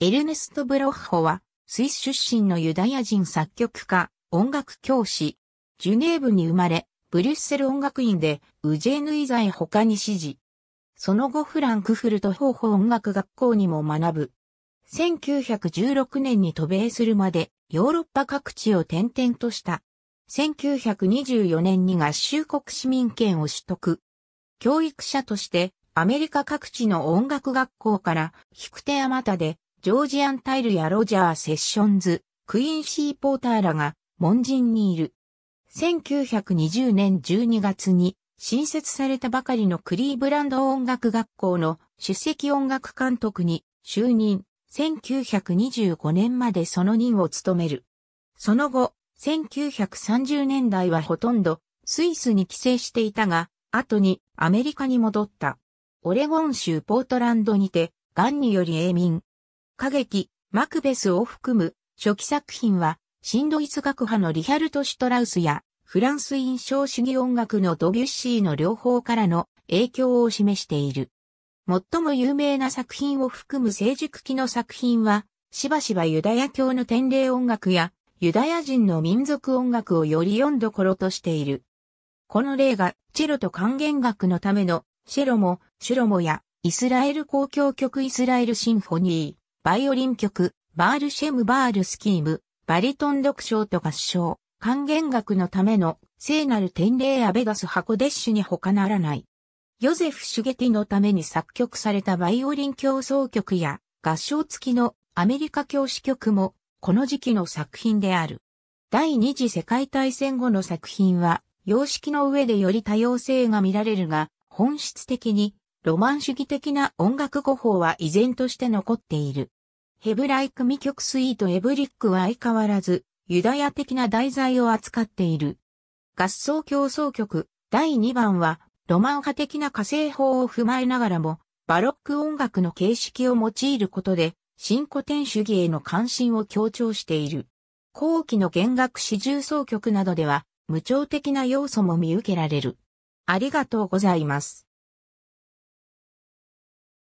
エルネスト・ブロッホは、スイス出身のユダヤ人作曲家、音楽教師。ジュネーブに生まれ、ブリュッセル音楽院で、ウジェーヌザ在他に指示。その後フランクフルト方法音楽学校にも学ぶ。1916年に渡米するまで、ヨーロッパ各地を転々とした。1924年に合衆国市民権を取得。教育者として、アメリカ各地の音楽学校から、引く手あまたでジョージアン・タイルやロジャー・セッションズ、クイーン・シー・ポーターらが門人にいる。1920年12月に新設されたばかりのクリーブランド音楽学校の首席音楽監督に就任、1925年までその任を務める。その後、1930年代はほとんどスイスに帰省していたが、後にアメリカに戻った。オレゴン州ポートランドにて、癌により永眠、歌劇、マクベスを含む初期作品は、新ドイツ学派のリヒャルト・シュトラウスや、フランス印象主義音楽のドビュッシーの両方からの影響を示している。最も有名な作品を含む成熟期の作品は、しばしばユダヤ教の典礼音楽や、ユダヤ人の民族音楽をより読んどころとしている。この例が、チェロと還元楽のための、シェロモ、シュロモや、イスラエル公共曲イスラエルシンフォニー、バイオリン曲、バールシェムバールスキーム、バリトン独唱と合唱、還元楽のための聖なる典礼アベガス箱デッシュに他ならない。ヨゼフ・シュゲティのために作曲されたバイオリン競争曲や合唱付きのアメリカ教師曲もこの時期の作品である。第二次世界大戦後の作品は様式の上でより多様性が見られるが本質的にロマン主義的な音楽語法は依然として残っている。ヘブライ組曲スイートエブリックは相変わらず、ユダヤ的な題材を扱っている。合奏競争曲、第2番は、ロマン派的な火星法を踏まえながらも、バロック音楽の形式を用いることで、新古典主義への関心を強調している。後期の弦楽四重奏曲などでは、無調的な要素も見受けられる。ありがとうございます。